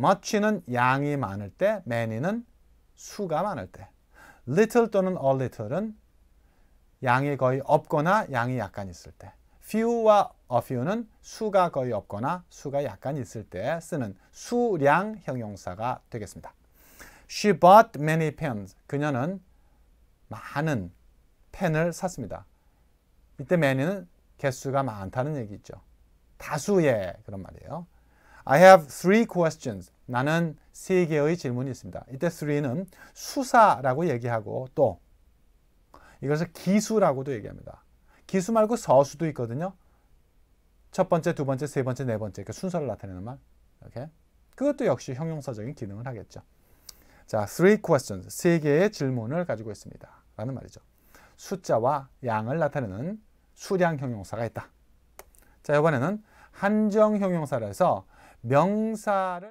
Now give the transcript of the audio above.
much는 양이 많을 때, many는 수가 많을 때. little 또는 a little은 양이 거의 없거나 양이 약간 있을 때. few와 a few는 수가 거의 없거나 수가 약간 있을 때 쓰는 수량 형용사가 되겠습니다. She bought many pens. 그녀는 많은 펜을 샀습니다. 이때 many는 개수가 많다는 얘기죠. 다수의 그런 말이에요. I have three questions. 나는 세 개의 질문이 있습니다. 이때 three는 수사라고 얘기하고 또 이것을 기수라고도 얘기합니다. 기수 말고 서수도 있거든요. 첫 번째, 두 번째, 세 번째, 네 번째 그 순서를 나타내는 말. 이렇게. 그것도 역시 형용사적인 기능을 하겠죠. 자, three questions, 세 개의 질문을 가지고 있습니다. 라는 말이죠. 숫자와 양을 나타내는 수량 형용사가 있다. 자, 이번에는 한정형용사라서 명사를